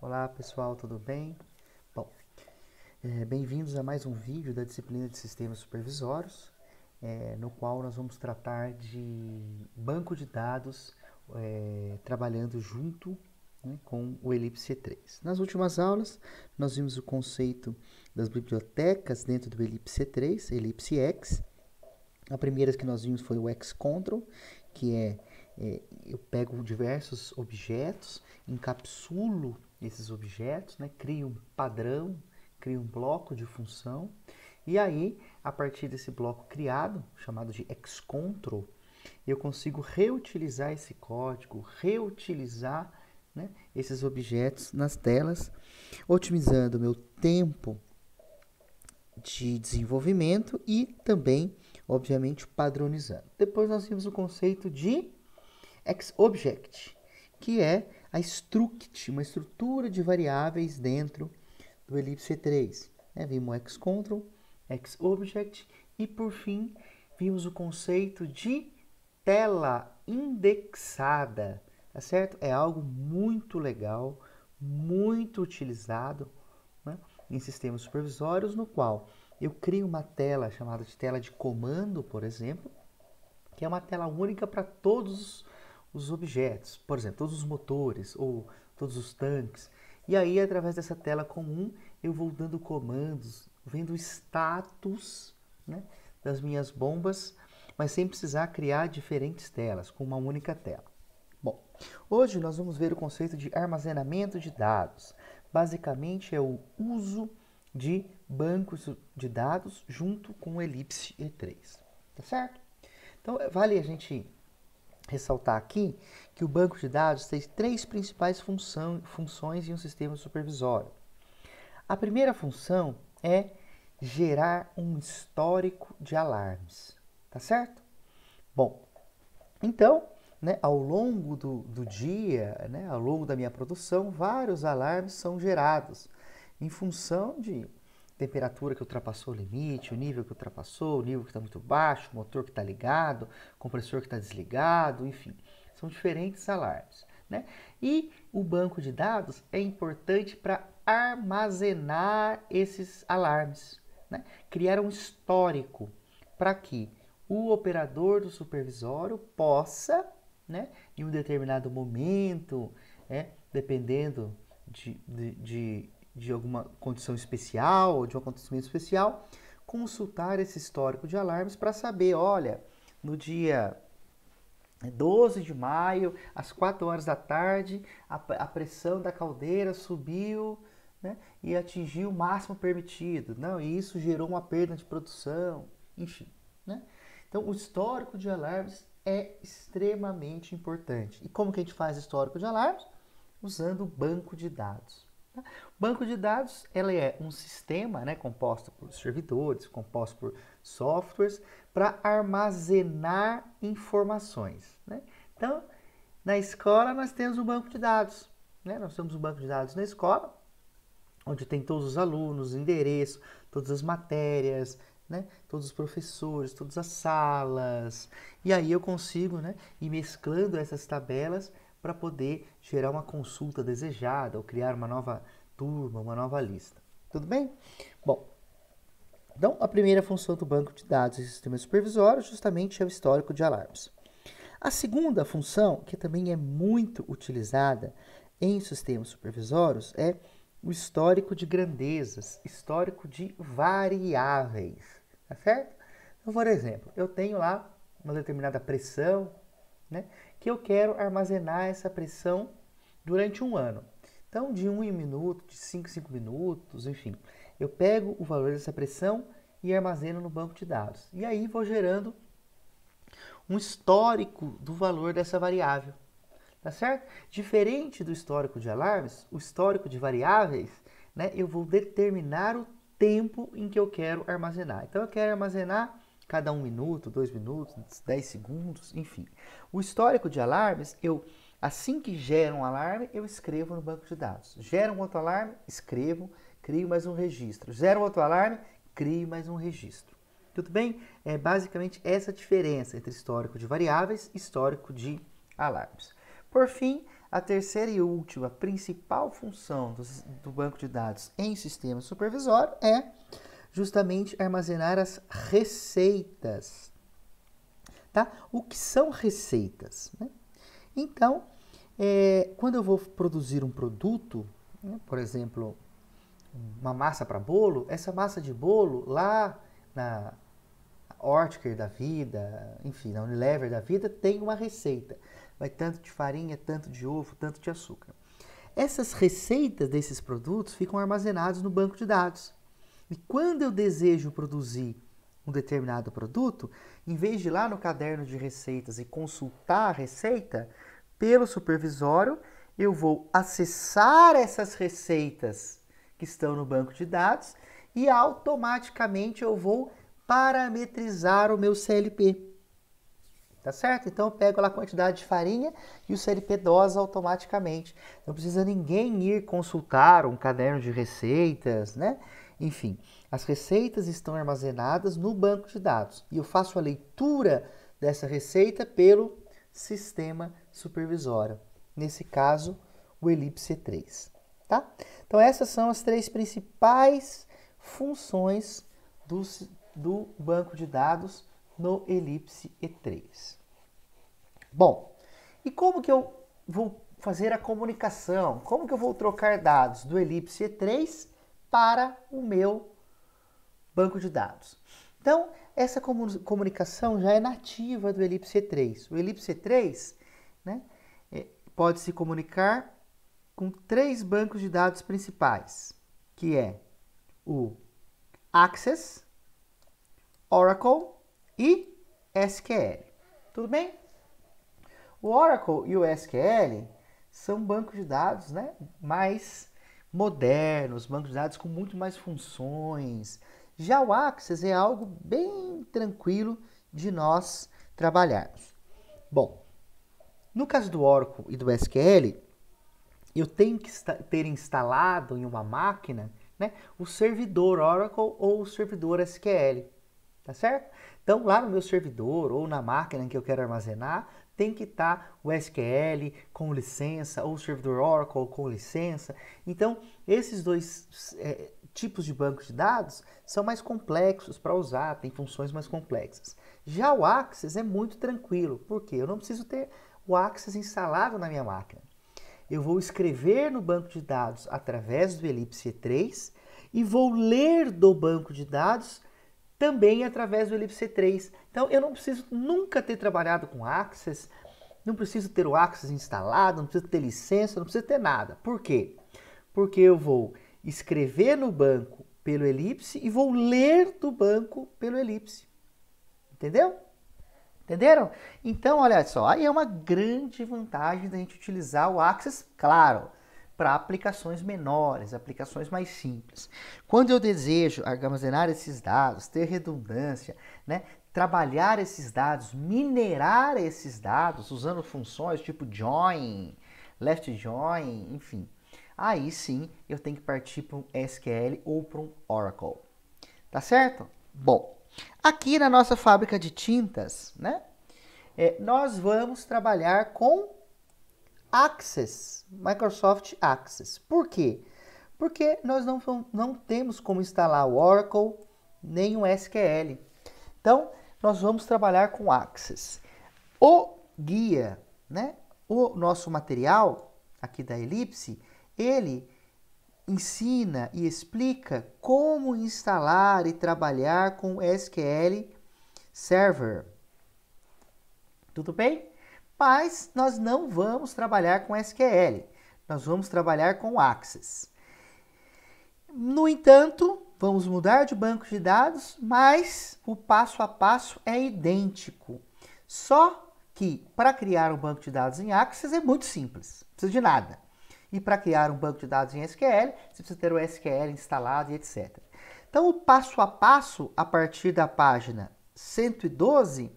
Olá pessoal, tudo bem? Bom, é, bem-vindos a mais um vídeo da disciplina de sistemas supervisórios, é, no qual nós vamos tratar de banco de dados é, trabalhando junto né, com o Elipse 3. Nas últimas aulas, nós vimos o conceito das bibliotecas dentro do Elipse 3, Elipse X. A primeira que nós vimos foi o X-Control, que é é, eu pego diversos objetos, encapsulo esses objetos, né, crio um padrão, crio um bloco de função, e aí, a partir desse bloco criado, chamado de xcontrol, eu consigo reutilizar esse código, reutilizar né, esses objetos nas telas, otimizando meu tempo de desenvolvimento e também, obviamente, padronizando. Depois nós vimos o conceito de ex-object, que é a struct, uma estrutura de variáveis dentro do elipse 3. É, né, Vimos o ex object e, por fim, vimos o conceito de tela indexada, tá certo? É algo muito legal, muito utilizado né? em sistemas supervisórios, no qual eu crio uma tela chamada de tela de comando, por exemplo, que é uma tela única para todos os os objetos, por exemplo, todos os motores ou todos os tanques. E aí, através dessa tela comum, eu vou dando comandos, vendo o status né, das minhas bombas, mas sem precisar criar diferentes telas, com uma única tela. Bom, hoje nós vamos ver o conceito de armazenamento de dados. Basicamente, é o uso de bancos de dados junto com o Elipse E3, tá certo? Então, vale a gente ressaltar aqui que o banco de dados tem três principais função, funções em um sistema supervisório. A primeira função é gerar um histórico de alarmes, tá certo? Bom, então, né, ao longo do, do dia, né, ao longo da minha produção, vários alarmes são gerados em função de temperatura que ultrapassou o limite, o nível que ultrapassou, o nível que está muito baixo, o motor que está ligado, o compressor que está desligado, enfim. São diferentes alarmes. Né? E o banco de dados é importante para armazenar esses alarmes, né? criar um histórico para que o operador do supervisório possa, né, em um determinado momento, né, dependendo de, de de alguma condição especial ou de um acontecimento especial, consultar esse histórico de alarmes para saber, olha, no dia 12 é, de maio, às 4 horas da tarde, a, a pressão da caldeira subiu né, e atingiu o máximo permitido. Não, e isso gerou uma perda de produção, enfim. Né? Então, o histórico de alarmes é extremamente importante. E como que a gente faz histórico de alarmes? Usando o banco de dados. Banco de dados ela é um sistema né, composto por servidores, composto por softwares, para armazenar informações. Né? Então, na escola nós temos um banco de dados. Né? Nós temos um banco de dados na escola, onde tem todos os alunos, endereço, todas as matérias, né? todos os professores, todas as salas. E aí eu consigo né, ir mesclando essas tabelas para poder gerar uma consulta desejada ou criar uma nova turma, uma nova lista. Tudo bem? Bom, então a primeira função do banco de dados e sistema supervisório justamente é o histórico de alarmes. A segunda função, que também é muito utilizada em sistemas supervisórios, é o histórico de grandezas, histórico de variáveis, tá certo? Então, por exemplo, eu tenho lá uma determinada pressão, né? que eu quero armazenar essa pressão durante um ano. Então, de 1 um em minuto, de 5 em 5 minutos, enfim, eu pego o valor dessa pressão e armazeno no banco de dados. E aí vou gerando um histórico do valor dessa variável. Tá certo? Diferente do histórico de alarmes, o histórico de variáveis, né, eu vou determinar o tempo em que eu quero armazenar. Então, eu quero armazenar cada um minuto, dois minutos, dez segundos, enfim. O histórico de alarmes, eu assim que gera um alarme, eu escrevo no banco de dados. Gera um outro alarme, escrevo, crio mais um registro. Gera um outro alarme, crio mais um registro. Tudo bem? É basicamente essa diferença entre histórico de variáveis e histórico de alarmes. Por fim, a terceira e última principal função do, do banco de dados em sistema supervisório é justamente armazenar as receitas. Tá? O que são receitas? Né? Então, é, quando eu vou produzir um produto, né, por exemplo, uma massa para bolo, essa massa de bolo lá na Ortker da vida, enfim, na Unilever da vida, tem uma receita. Vai tanto de farinha, tanto de ovo, tanto de açúcar. Essas receitas desses produtos ficam armazenadas no banco de dados. E quando eu desejo produzir um determinado produto, em vez de ir lá no caderno de receitas e consultar a receita, pelo supervisório, eu vou acessar essas receitas que estão no banco de dados e automaticamente eu vou parametrizar o meu CLP. Tá certo? Então eu pego lá a quantidade de farinha e o CLP dosa automaticamente. Não precisa ninguém ir consultar um caderno de receitas, né? Enfim, as receitas estão armazenadas no banco de dados e eu faço a leitura dessa receita pelo sistema supervisório. Nesse caso, o Elipse 3. Tá? Então, essas são as três principais funções do, do banco de dados no Elipse E3. Bom, e como que eu vou fazer a comunicação? Como que eu vou trocar dados do Elipse E3 para o meu banco de dados. Então, essa comunicação já é nativa do Elipse 3 O Elipse 3 né, é, pode se comunicar com três bancos de dados principais, que é o Access, Oracle e SQL. Tudo bem? O Oracle e o SQL são bancos de dados né, mais modernos, bancos de dados com muito mais funções. Já o Access é algo bem tranquilo de nós trabalharmos. Bom, no caso do Oracle e do SQL, eu tenho que ter instalado em uma máquina né, o servidor Oracle ou o servidor SQL, tá certo? Então, lá no meu servidor ou na máquina que eu quero armazenar, tem que estar tá o SQL com licença ou o servidor Oracle com licença. Então, esses dois é, tipos de bancos de dados são mais complexos para usar, tem funções mais complexas. Já o Access é muito tranquilo, porque eu não preciso ter o Access instalado na minha máquina. Eu vou escrever no banco de dados através do Elipse 3 e vou ler do banco de dados também através do Elipse 3. Então eu não preciso nunca ter trabalhado com Access, não preciso ter o Access instalado, não preciso ter licença, não preciso ter nada. Por quê? Porque eu vou escrever no banco pelo Elipse e vou ler do banco pelo Elipse. Entendeu? Entenderam? Então, olha só, aí é uma grande vantagem da gente utilizar o Access, claro, para aplicações menores, aplicações mais simples. Quando eu desejo armazenar esses dados, ter redundância, né, trabalhar esses dados, minerar esses dados usando funções tipo join, left join, enfim, aí sim eu tenho que partir para um SQL ou para um Oracle. Tá certo? Bom, aqui na nossa fábrica de tintas, né, é, nós vamos trabalhar com Access, Microsoft Access. Por quê? Porque nós não, não temos como instalar o Oracle nem o SQL. Então, nós vamos trabalhar com Access. O guia, né? o nosso material aqui da Elipse, ele ensina e explica como instalar e trabalhar com SQL Server. Tudo bem? mas nós não vamos trabalhar com SQL, nós vamos trabalhar com Access. No entanto, vamos mudar de banco de dados, mas o passo a passo é idêntico. Só que para criar um banco de dados em Access é muito simples, não precisa de nada. E para criar um banco de dados em SQL, você precisa ter o SQL instalado e etc. Então, o passo a passo, a partir da página 112,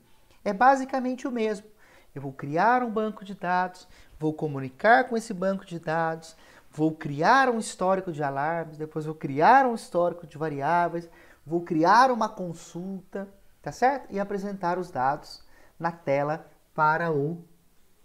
é basicamente o mesmo. Eu vou criar um banco de dados, vou comunicar com esse banco de dados, vou criar um histórico de alarmes, depois vou criar um histórico de variáveis, vou criar uma consulta, tá certo? E apresentar os dados na tela para o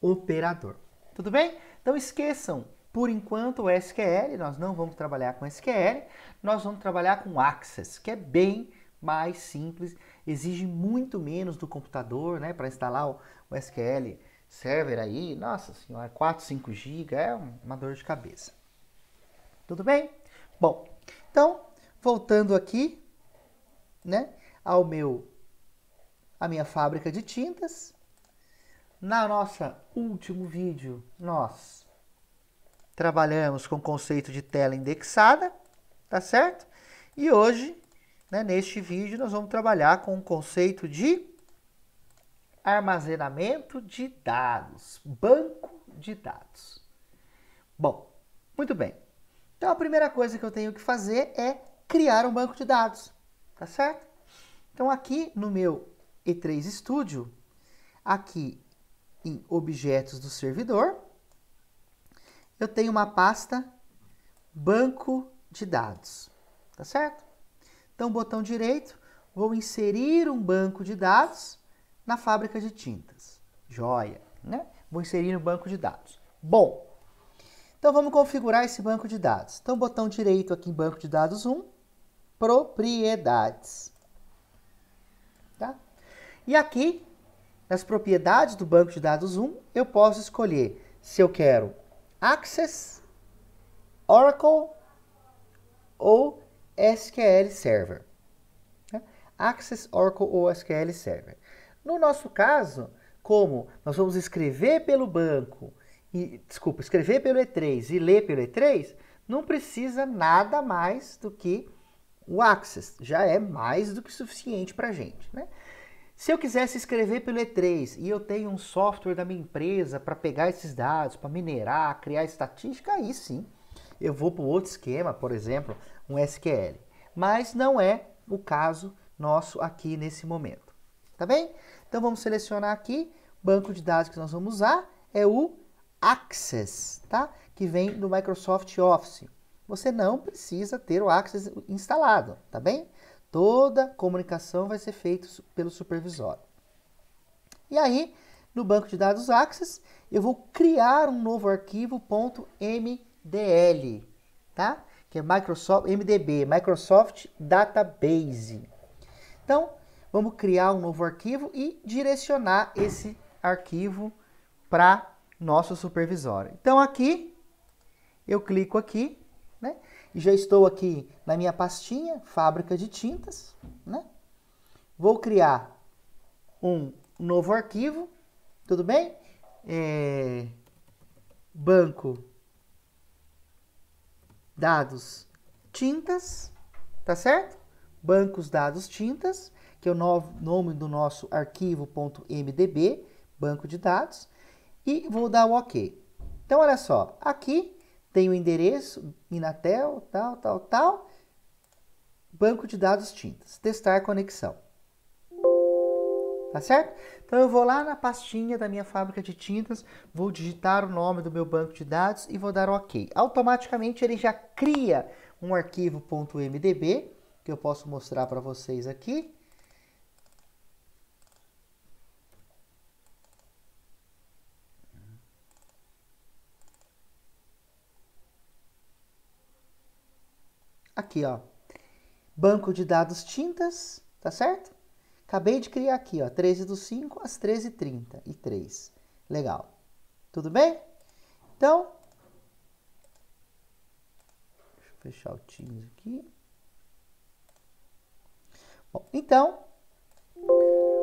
operador. Tudo bem? Então esqueçam, por enquanto, o SQL, nós não vamos trabalhar com SQL, nós vamos trabalhar com Access, que é bem mais simples exige muito menos do computador, né? Para instalar o, SQL Server aí, nossa senhora, 4, 5 GB é uma dor de cabeça. Tudo bem? Bom, então, voltando aqui, né, ao meu, a minha fábrica de tintas. Na nossa último vídeo, nós trabalhamos com o conceito de tela indexada, tá certo? E hoje né? Neste vídeo, nós vamos trabalhar com o conceito de armazenamento de dados, banco de dados. Bom, muito bem. Então, a primeira coisa que eu tenho que fazer é criar um banco de dados, tá certo? Então, aqui no meu E3 Studio, aqui em Objetos do Servidor, eu tenho uma pasta Banco de Dados, tá certo? Então, botão direito, vou inserir um banco de dados na fábrica de tintas. Joia, né? Vou inserir um banco de dados. Bom, então vamos configurar esse banco de dados. Então, botão direito aqui em banco de dados 1, propriedades. Tá? E aqui, nas propriedades do banco de dados 1, eu posso escolher se eu quero Access, Oracle ou SQL Server. Né? Access Oracle ou SQL Server. No nosso caso, como nós vamos escrever pelo banco, e, desculpa, escrever pelo E3 e ler pelo E3, não precisa nada mais do que o Access. Já é mais do que suficiente para a gente. Né? Se eu quisesse escrever pelo E3 e eu tenho um software da minha empresa para pegar esses dados, para minerar, criar estatística, aí sim eu vou para outro esquema, por exemplo, um SQL. Mas não é o caso nosso aqui nesse momento. Tá bem? Então vamos selecionar aqui, banco de dados que nós vamos usar é o Access, tá? Que vem do Microsoft Office. Você não precisa ter o Access instalado, tá bem? Toda comunicação vai ser feita pelo supervisório. E aí, no banco de dados Access, eu vou criar um novo arquivo .md DL, tá? Que é Microsoft MDB, Microsoft Database. Então, vamos criar um novo arquivo e direcionar esse arquivo para nosso supervisório. Então, aqui, eu clico aqui, né? E já estou aqui na minha pastinha, fábrica de tintas, né? Vou criar um novo arquivo, tudo bem? É... Banco dados tintas, tá certo? Bancos dados tintas, que é o nome do nosso arquivo.mdb, banco de dados, e vou dar o OK. Então, olha só, aqui tem o endereço, Inatel, tal, tal, tal, banco de dados tintas, testar conexão tá certo? Então eu vou lá na pastinha da minha fábrica de tintas, vou digitar o nome do meu banco de dados e vou dar OK. Automaticamente ele já cria um arquivo .mdb, que eu posso mostrar para vocês aqui. Aqui, ó. Banco de dados tintas, tá certo? Acabei de criar aqui, ó, 13 do 5 às 13h30 e 3. Legal. Tudo bem? Então, deixa eu fechar o Teams aqui. Bom, então,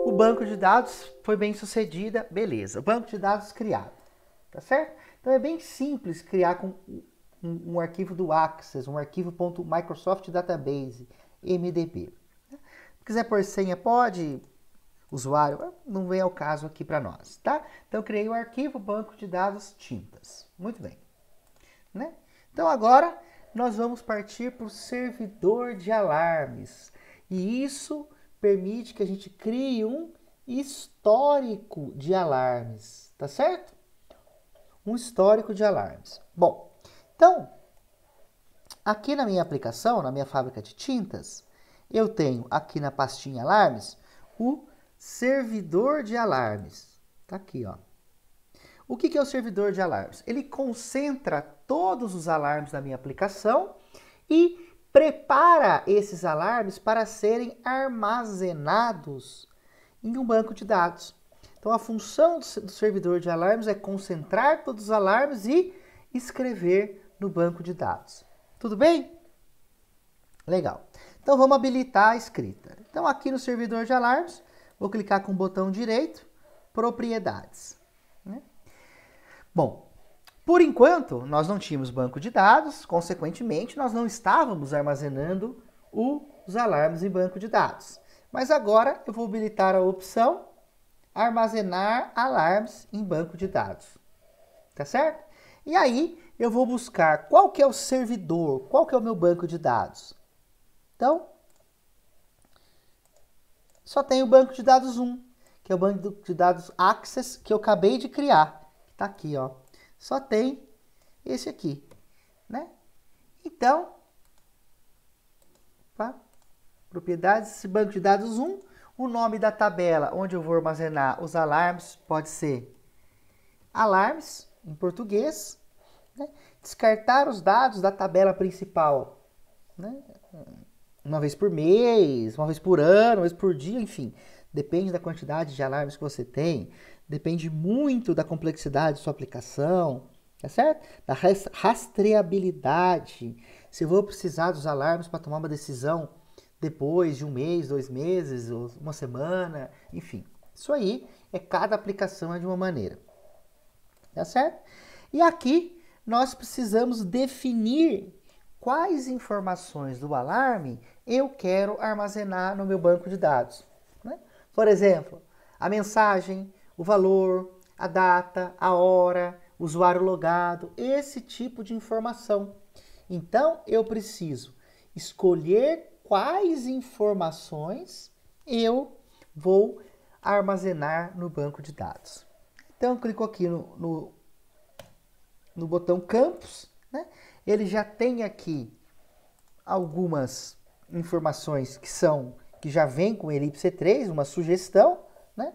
o banco de dados foi bem sucedida, beleza. O banco de dados criado, tá certo? Então é bem simples criar com um, um arquivo do Access, um Microsoft database, MDB. Quiser pôr senha, pode. Usuário, ah, não vem ao caso aqui para nós, tá? Então, eu criei o um arquivo banco de dados tintas. Muito bem. Né? Então, agora, nós vamos partir para o servidor de alarmes. E isso permite que a gente crie um histórico de alarmes, tá certo? Um histórico de alarmes. Bom, então, aqui na minha aplicação, na minha fábrica de tintas, eu tenho aqui na pastinha alarmes o servidor de alarmes. Está aqui, ó. O que é o servidor de alarmes? Ele concentra todos os alarmes da minha aplicação e prepara esses alarmes para serem armazenados em um banco de dados. Então, a função do servidor de alarmes é concentrar todos os alarmes e escrever no banco de dados. Tudo bem? Legal. Então vamos habilitar a escrita. Então aqui no servidor de alarmes, vou clicar com o botão direito, propriedades. Né? Bom, por enquanto nós não tínhamos banco de dados, consequentemente nós não estávamos armazenando os alarmes em banco de dados. Mas agora eu vou habilitar a opção armazenar alarmes em banco de dados. Tá certo? E aí eu vou buscar qual que é o servidor, qual que é o meu banco de dados. Então, só tem o banco de dados 1, que é o banco de dados Access que eu acabei de criar. Está aqui, ó. Só tem esse aqui, né? Então, opa, propriedades, esse banco de dados 1, o nome da tabela onde eu vou armazenar os alarmes pode ser alarmes, em português, né? descartar os dados da tabela principal, né? uma vez por mês, uma vez por ano, uma vez por dia, enfim. Depende da quantidade de alarmes que você tem, depende muito da complexidade de sua aplicação, tá certo? Da rastreabilidade. Se eu vou precisar dos alarmes para tomar uma decisão depois de um mês, dois meses, ou uma semana, enfim. Isso aí é cada aplicação é de uma maneira. Tá certo? E aqui nós precisamos definir quais informações do alarme eu quero armazenar no meu banco de dados. Né? Por exemplo, a mensagem, o valor, a data, a hora, usuário logado, esse tipo de informação. Então, eu preciso escolher quais informações eu vou armazenar no banco de dados. Então, eu clico aqui no, no, no botão Campos, né? ele já tem aqui algumas informações que são que já vem com elipse 3, uma sugestão, né?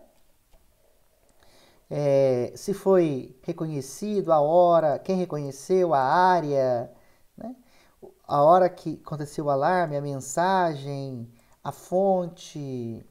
É, se foi reconhecido a hora, quem reconheceu a área, né? a hora que aconteceu o alarme, a mensagem, a fonte,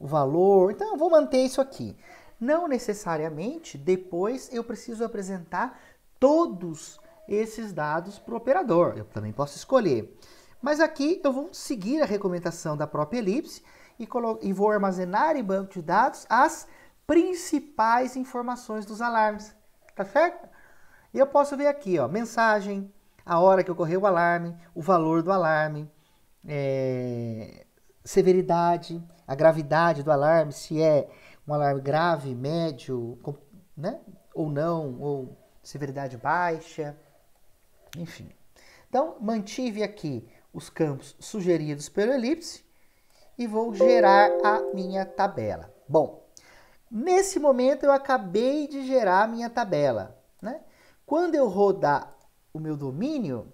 o valor. Então, eu vou manter isso aqui. Não necessariamente depois eu preciso apresentar todos esses dados para o operador. Eu também posso escolher. Mas aqui eu vou seguir a recomendação da própria elipse e, e vou armazenar em banco de dados as principais informações dos alarmes. Tá certo? E eu posso ver aqui, ó, mensagem, a hora que ocorreu o alarme, o valor do alarme, é, severidade, a gravidade do alarme, se é um alarme grave, médio, né? ou não, ou severidade baixa, enfim. Então, mantive aqui os campos sugeridos pelo elipse e vou gerar a minha tabela. Bom, nesse momento eu acabei de gerar a minha tabela. Né? Quando eu rodar o meu domínio,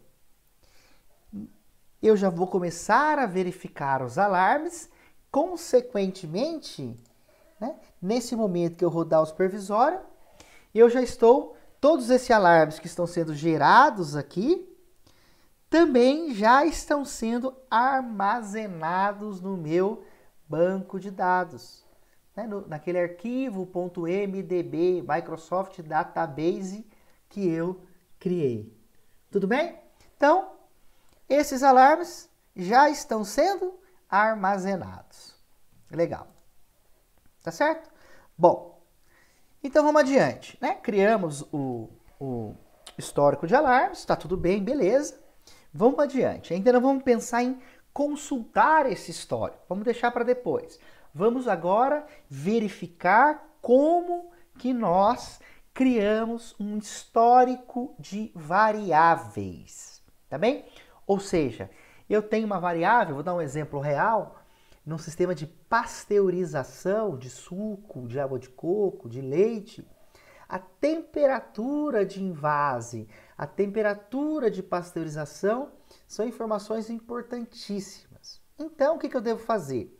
eu já vou começar a verificar os alarmes, consequentemente, né, nesse momento que eu rodar o supervisório, eu já estou, todos esses alarmes que estão sendo gerados aqui, também já estão sendo armazenados no meu banco de dados. Né? No, naquele arquivo.mdb Microsoft Database que eu criei. Tudo bem? Então, esses alarmes já estão sendo armazenados. Legal. Tá certo? Bom, então vamos adiante. Né? Criamos o, o histórico de alarmes, está tudo bem, beleza. Vamos adiante. Ainda não vamos pensar em consultar esse histórico. Vamos deixar para depois. Vamos agora verificar como que nós criamos um histórico de variáveis, tá bem? Ou seja, eu tenho uma variável, vou dar um exemplo real, num sistema de pasteurização de suco, de água de coco, de leite, a temperatura de invase, a temperatura de pasteurização são informações importantíssimas. Então, o que, que eu devo fazer?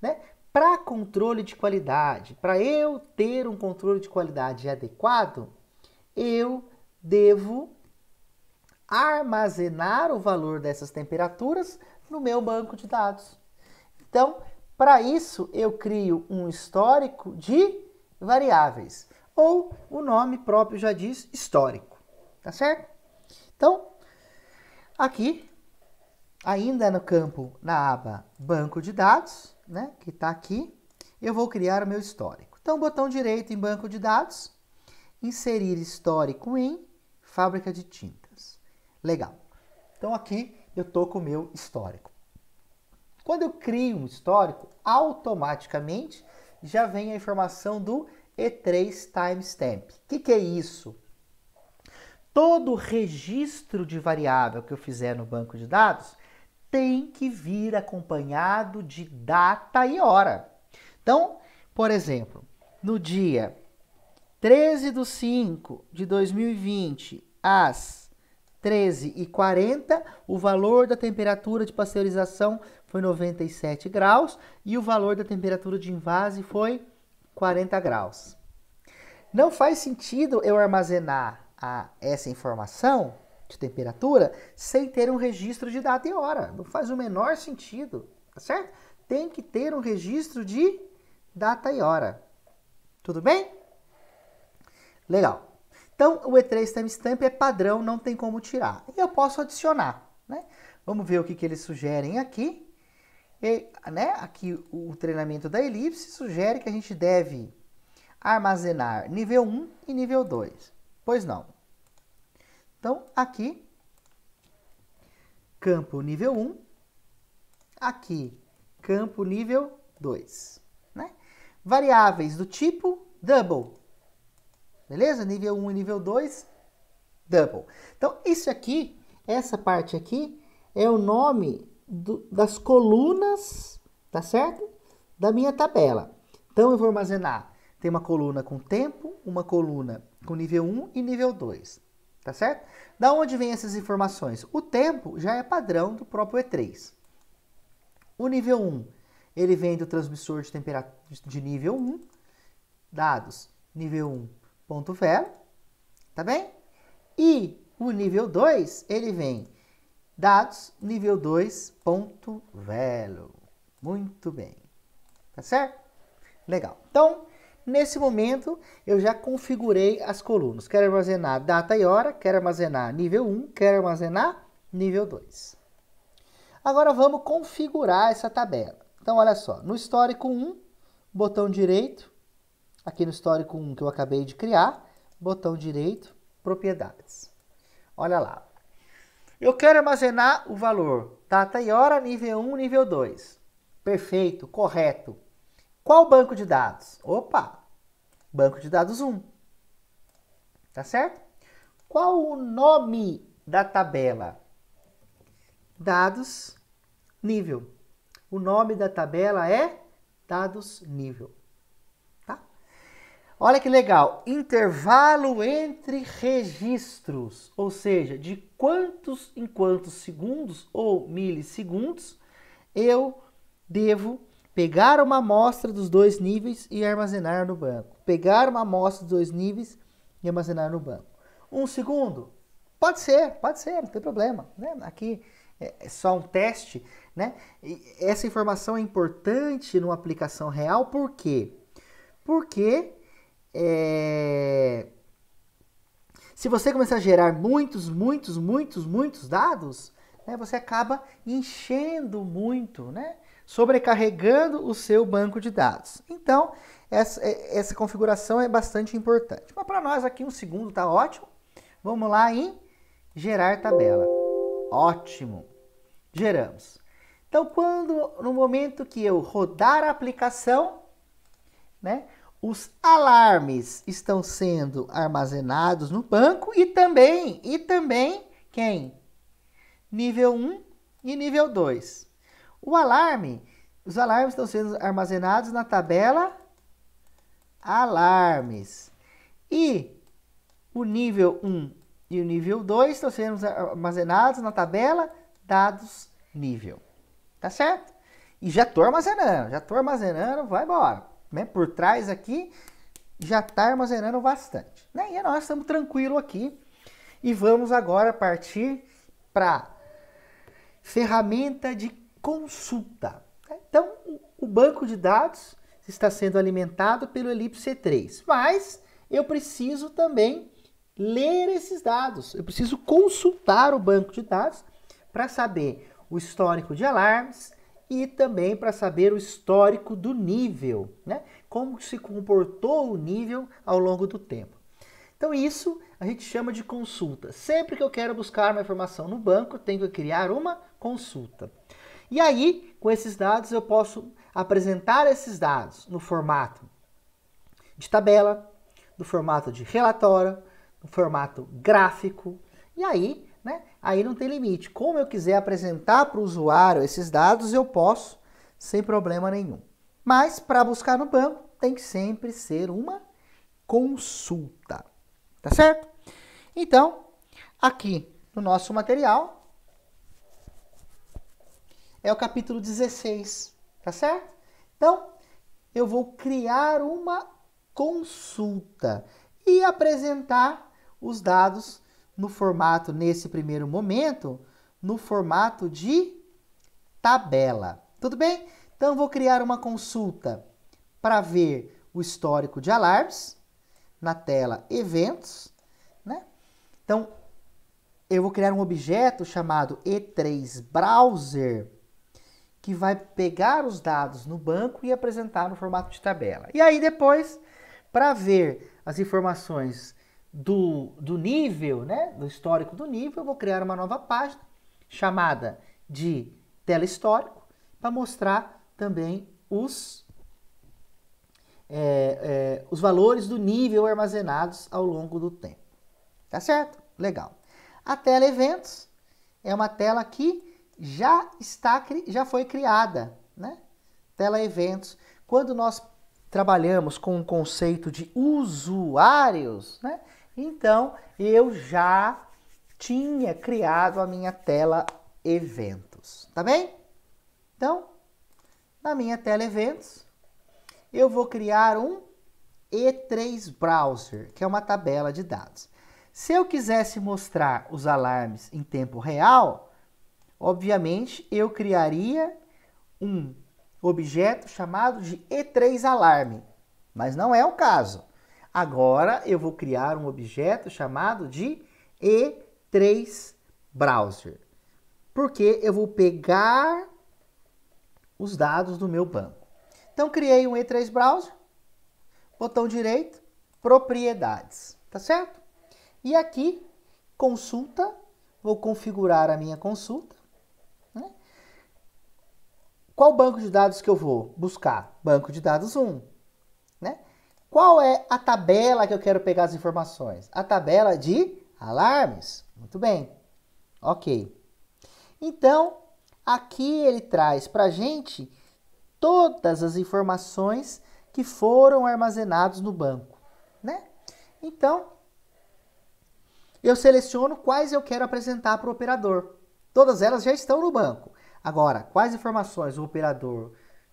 Né? Para controle de qualidade, para eu ter um controle de qualidade adequado, eu devo armazenar o valor dessas temperaturas no meu banco de dados. Então, para isso, eu crio um histórico de variáveis ou o nome próprio já diz histórico, tá certo? Então, aqui, ainda no campo, na aba Banco de Dados, né, que está aqui, eu vou criar o meu histórico. Então, botão direito em Banco de Dados, inserir histórico em Fábrica de Tintas. Legal. Então, aqui eu estou com o meu histórico. Quando eu crio um histórico, automaticamente já vem a informação do e3 timestamp. O que, que é isso? Todo registro de variável que eu fizer no banco de dados tem que vir acompanhado de data e hora. Então, por exemplo, no dia 13 de 5 de 2020, às 13h40, o valor da temperatura de pasteurização foi 97 graus e o valor da temperatura de invase foi 40 graus. Não faz sentido eu armazenar a, ah, essa informação de temperatura sem ter um registro de data e hora. Não faz o menor sentido, tá certo? Tem que ter um registro de data e hora. Tudo bem? Legal. Então, o E3 timestamp é padrão, não tem como tirar. E eu posso adicionar, né? Vamos ver o que, que eles sugerem aqui. E, né, aqui o treinamento da elipse sugere que a gente deve armazenar nível 1 e nível 2. Pois não. Então, aqui, campo nível 1, aqui, campo nível 2. Né? Variáveis do tipo double. Beleza? Nível 1 e nível 2, double. Então, isso aqui, essa parte aqui, é o nome do, das colunas, tá certo? Da minha tabela. Então eu vou armazenar. Tem uma coluna com tempo, uma coluna com nível 1 e nível 2, tá certo? Da onde vem essas informações? O tempo já é padrão do próprio E3. O nível 1, ele vem do transmissor de temperatura de nível 1, dados nível 1.0, tá bem? E o nível 2, ele vem dados nível 2, ponto velho. Muito bem. Tá certo? Legal. Então, nesse momento, eu já configurei as colunas. Quero armazenar data e hora, quero armazenar nível 1, quero armazenar nível 2. Agora vamos configurar essa tabela. Então, olha só, no histórico 1, botão direito, aqui no histórico 1 que eu acabei de criar, botão direito, propriedades. Olha lá, eu quero armazenar o valor data tá, tá e hora, nível 1, nível 2. Perfeito, correto. Qual banco de dados? Opa, banco de dados 1. Tá certo? Qual o nome da tabela? Dados nível. O nome da tabela é dados nível. Olha que legal, intervalo entre registros, ou seja, de quantos em quantos segundos ou milissegundos eu devo pegar uma amostra dos dois níveis e armazenar no banco. Pegar uma amostra dos dois níveis e armazenar no banco. Um segundo? Pode ser, pode ser, não tem problema. Né? Aqui é, é só um teste. Né? E essa informação é importante numa aplicação real, por quê? Porque é... Se você começar a gerar muitos, muitos, muitos, muitos dados, né, você acaba enchendo muito, né? sobrecarregando o seu banco de dados. Então, essa, é, essa configuração é bastante importante. Mas para nós aqui, um segundo está ótimo. Vamos lá em gerar tabela. Ótimo. Geramos. Então, quando no momento que eu rodar a aplicação, né, os alarmes estão sendo armazenados no banco e também, e também quem? Nível 1 e nível 2. O alarme, os alarmes estão sendo armazenados na tabela alarmes. E o nível 1 e o nível 2 estão sendo armazenados na tabela dados nível. Tá certo? E já estou armazenando, já estou armazenando, vai embora. Né? Por trás aqui já está armazenando bastante. Né? E nós estamos tranquilo aqui. E vamos agora partir para ferramenta de consulta. Então, o banco de dados está sendo alimentado pelo Elipse C3, mas eu preciso também ler esses dados. Eu preciso consultar o banco de dados para saber o histórico de alarmes, e também para saber o histórico do nível, né? como se comportou o nível ao longo do tempo. Então, isso a gente chama de consulta. Sempre que eu quero buscar uma informação no banco, tenho que criar uma consulta. E aí, com esses dados, eu posso apresentar esses dados no formato de tabela, no formato de relatório, no formato gráfico. E aí, aí não tem limite. Como eu quiser apresentar para o usuário esses dados, eu posso, sem problema nenhum. Mas para buscar no banco, tem que sempre ser uma consulta. Tá certo? Então, aqui no nosso material é o capítulo 16, tá certo? Então, eu vou criar uma consulta e apresentar os dados no formato, nesse primeiro momento, no formato de tabela. Tudo bem? Então, vou criar uma consulta para ver o histórico de alarmes na tela Eventos. Né? Então, eu vou criar um objeto chamado E3 Browser que vai pegar os dados no banco e apresentar no formato de tabela. E aí depois, para ver as informações do, do nível, né, do histórico do nível, eu vou criar uma nova página chamada de tela histórico para mostrar também os, é, é, os valores do nível armazenados ao longo do tempo. Tá certo? Legal. A tela eventos é uma tela que já está já foi criada, né? Tela eventos. Quando nós trabalhamos com o conceito de usuários, né? Então, eu já tinha criado a minha tela eventos, tá bem? Então, na minha tela eventos, eu vou criar um E3 Browser, que é uma tabela de dados. Se eu quisesse mostrar os alarmes em tempo real, obviamente eu criaria um objeto chamado de E3 Alarme, mas não é o caso. Agora eu vou criar um objeto chamado de E3 Browser. Porque eu vou pegar os dados do meu banco. Então criei um E3 Browser, botão direito, propriedades, tá certo? E aqui, consulta, vou configurar a minha consulta. Né? Qual banco de dados que eu vou buscar? Banco de dados 1. Qual é a tabela que eu quero pegar as informações? A tabela de alarmes. Muito bem. Ok. Então, aqui ele traz para a gente todas as informações que foram armazenadas no banco. Né? Então, eu seleciono quais eu quero apresentar para o operador. Todas elas já estão no banco. Agora, quais informações o operador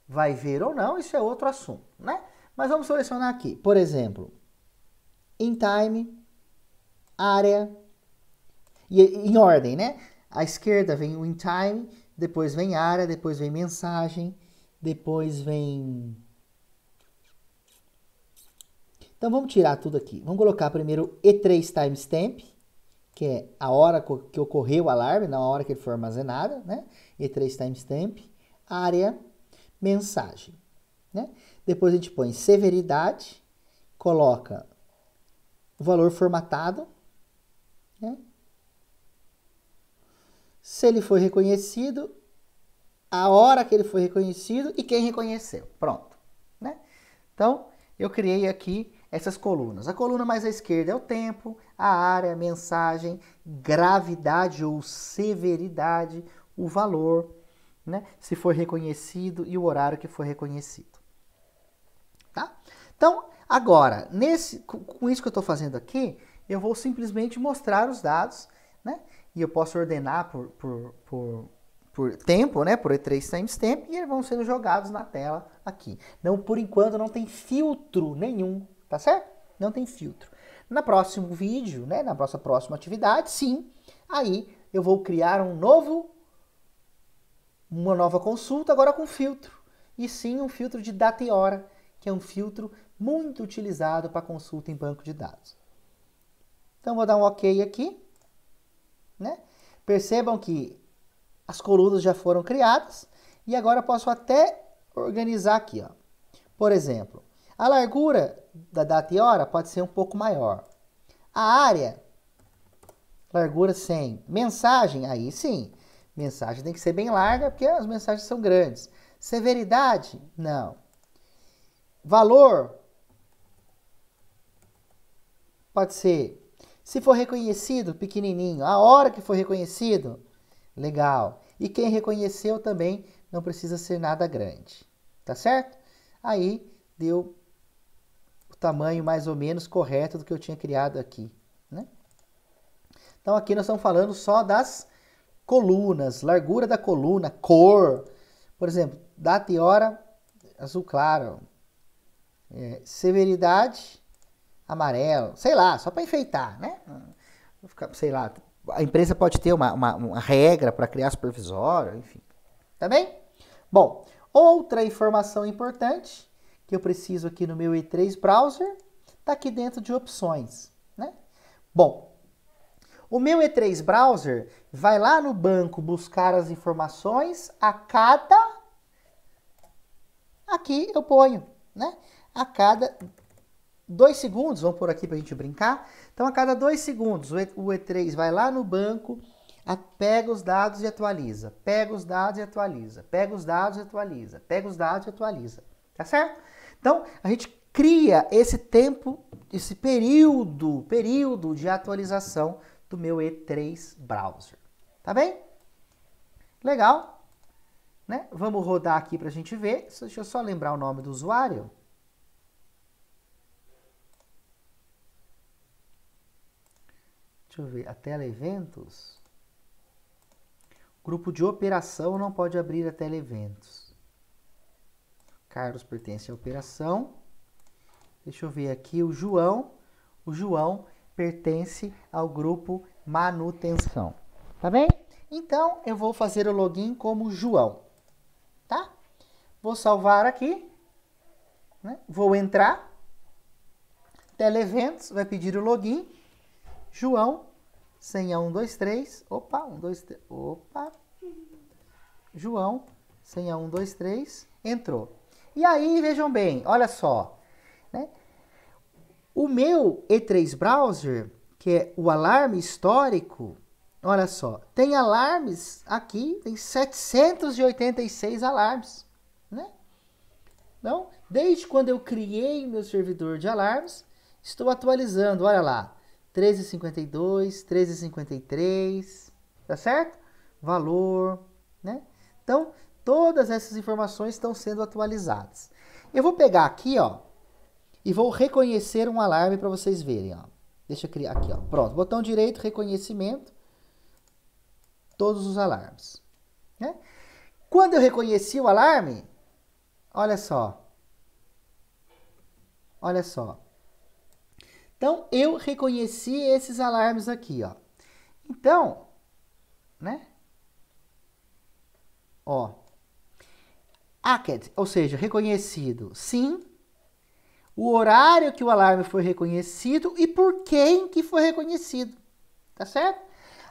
vai ver ou não, isso é outro assunto, né? Mas vamos selecionar aqui, por exemplo, in time, área, e em ordem, né? À esquerda vem o in time, depois vem área, depois vem mensagem, depois vem... Então vamos tirar tudo aqui. Vamos colocar primeiro E3 timestamp, que é a hora que ocorreu o alarme, não a hora que ele foi armazenado, né? E3 timestamp, área, mensagem, né? Depois a gente põe severidade, coloca o valor formatado, né? se ele foi reconhecido, a hora que ele foi reconhecido e quem reconheceu. Pronto. Né? Então, eu criei aqui essas colunas. A coluna mais à esquerda é o tempo, a área, a mensagem, gravidade ou severidade, o valor, né? se foi reconhecido e o horário que foi reconhecido. Então, agora, nesse, com isso que eu estou fazendo aqui, eu vou simplesmente mostrar os dados, né? E eu posso ordenar por, por, por, por tempo, né? Por E3 timestamp, e eles vão sendo jogados na tela aqui. Não, por enquanto, não tem filtro nenhum, tá certo? Não tem filtro. Na próximo vídeo, né? Na nossa próxima atividade, sim, aí eu vou criar um novo, uma nova consulta agora com filtro. E sim, um filtro de data e hora, que é um filtro muito utilizado para consulta em banco de dados. Então, vou dar um OK aqui. Né? Percebam que as colunas já foram criadas e agora posso até organizar aqui. Ó. Por exemplo, a largura da data e hora pode ser um pouco maior. A área, largura 100. Mensagem, aí sim, mensagem tem que ser bem larga porque as mensagens são grandes. Severidade, não. Valor, Pode ser. Se for reconhecido, pequenininho. A hora que for reconhecido, legal. E quem reconheceu também não precisa ser nada grande. Tá certo? Aí deu o tamanho mais ou menos correto do que eu tinha criado aqui. Né? Então aqui nós estamos falando só das colunas, largura da coluna, cor. Por exemplo, data e hora, azul claro. É, severidade, amarelo, sei lá, só para enfeitar, né? Sei lá, a empresa pode ter uma, uma, uma regra para criar supervisório, enfim. Tá bem? Bom, outra informação importante que eu preciso aqui no meu E3 browser está aqui dentro de opções, né? Bom, o meu E3 browser vai lá no banco buscar as informações a cada aqui eu ponho, né? A cada dois segundos, vamos por aqui para a gente brincar. Então, a cada dois segundos, o E3 vai lá no banco, pega os dados e atualiza, pega os dados e atualiza, pega os dados e atualiza, pega os dados e atualiza. Tá certo? Então, a gente cria esse tempo, esse período, período de atualização do meu E3 browser. Tá bem? Legal. Né? Vamos rodar aqui para a gente ver. Deixa eu só lembrar o nome do usuário. Deixa eu ver, a tela eventos. Grupo de operação não pode abrir a tela eventos. Carlos pertence à operação. Deixa eu ver aqui o João. O João pertence ao grupo manutenção. Tá bem? Então eu vou fazer o login como João. Tá? Vou salvar aqui. Né? Vou entrar. Televentos vai pedir o login. João Senha 1, 2, 3. Opa, 1, 2, 3. Opa. João, senha 1, 2, 3. Entrou. E aí, vejam bem, olha só. Né? O meu E3 Browser, que é o alarme histórico, olha só, tem alarmes aqui, tem 786 alarmes. Né? Então, desde quando eu criei meu servidor de alarmes, estou atualizando, olha lá. 13,52, 13,53, tá certo? Valor, né? Então, todas essas informações estão sendo atualizadas. Eu vou pegar aqui, ó, e vou reconhecer um alarme para vocês verem, ó. Deixa eu criar aqui, ó. Pronto, botão direito, reconhecimento, todos os alarmes, né? Quando eu reconheci o alarme, olha só. Olha só. Então, eu reconheci esses alarmes aqui, ó. Então, né? Ó. Acted, ah, ou seja, reconhecido, sim. O horário que o alarme foi reconhecido e por quem que foi reconhecido. Tá certo?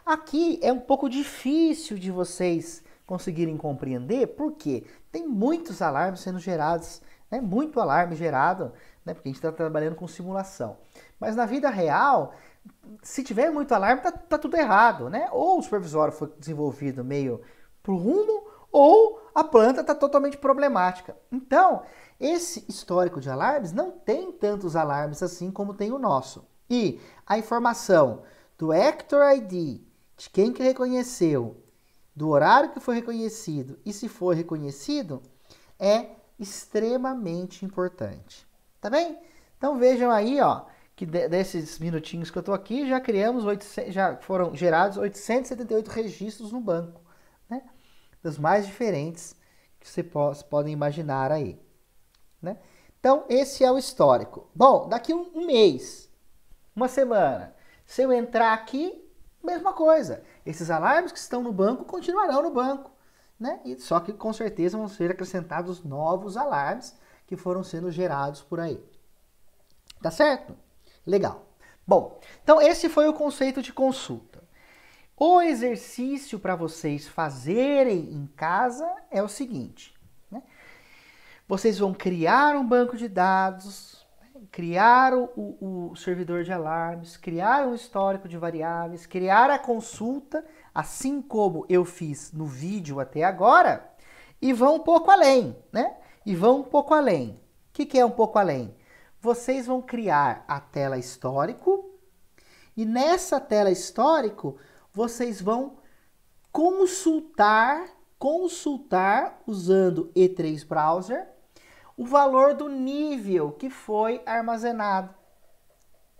Aqui é um pouco difícil de vocês conseguirem compreender, porque tem muitos alarmes sendo gerados, né? muito alarme gerado né? Porque a gente está trabalhando com simulação. Mas na vida real, se tiver muito alarme, tá, tá tudo errado, né? Ou o supervisório foi desenvolvido meio pro rumo, ou a planta está totalmente problemática. Então, esse histórico de alarmes não tem tantos alarmes assim como tem o nosso. E a informação do Actor ID, de quem que reconheceu, do horário que foi reconhecido e se foi reconhecido, é extremamente importante. Tá bem? Então vejam aí, ó, que desses minutinhos que eu estou aqui, já criamos 800, já foram gerados 878 registros no banco, né? Dos mais diferentes que você pode podem imaginar aí, né? Então, esse é o histórico. Bom, daqui um, um mês, uma semana, se eu entrar aqui, mesma coisa. Esses alarmes que estão no banco continuarão no banco, né? E só que com certeza vão ser acrescentados novos alarmes que foram sendo gerados por aí. Tá certo? Legal. Bom, então esse foi o conceito de consulta. O exercício para vocês fazerem em casa é o seguinte: né? vocês vão criar um banco de dados, criar o, o, servidor de alarmes, criar um histórico de variáveis, criar a consulta, assim como eu fiz no vídeo até agora, e vão um pouco além, né? e vão um pouco além. O que, que é um pouco além? Vocês vão criar a tela histórico e nessa tela histórico vocês vão consultar, consultar usando E3 Browser o valor do nível que foi armazenado.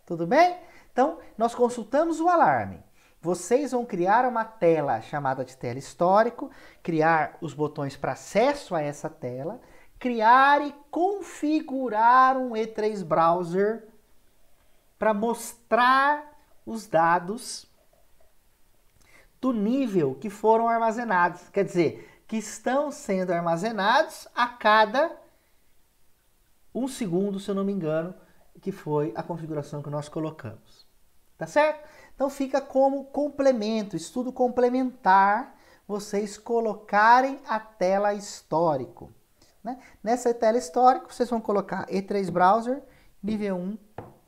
Tudo bem? Então, nós consultamos o alarme. Vocês vão criar uma tela chamada de tela histórico, criar os botões para acesso a essa tela criar e configurar um E3 Browser para mostrar os dados do nível que foram armazenados, quer dizer, que estão sendo armazenados a cada um segundo, se eu não me engano, que foi a configuração que nós colocamos. Tá certo? Então fica como complemento, estudo complementar, vocês colocarem a tela histórico. Né? Nessa tela histórica, vocês vão colocar E3 Browser, nível 1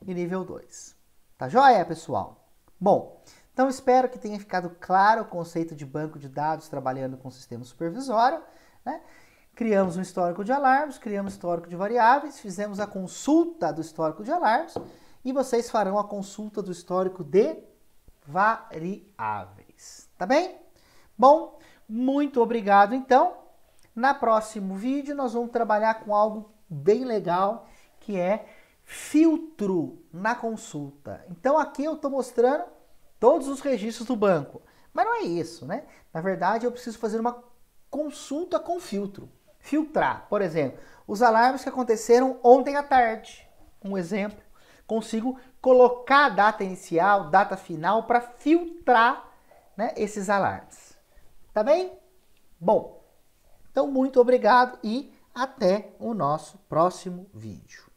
e nível 2. Tá joia, pessoal? Bom, então espero que tenha ficado claro o conceito de banco de dados trabalhando com sistema supervisório. Né? Criamos um histórico de alarmes, criamos histórico de variáveis, fizemos a consulta do histórico de alarmes e vocês farão a consulta do histórico de variáveis. Tá bem? Bom, muito obrigado então. Na próximo vídeo nós vamos trabalhar com algo bem legal que é filtro na consulta. Então aqui eu estou mostrando todos os registros do banco. Mas não é isso, né? Na verdade eu preciso fazer uma consulta com filtro. Filtrar, por exemplo, os alarmes que aconteceram ontem à tarde. Um exemplo. Consigo colocar a data inicial, data final para filtrar né, esses alarmes. Tá bem? Bom, então, muito obrigado e até o nosso próximo vídeo.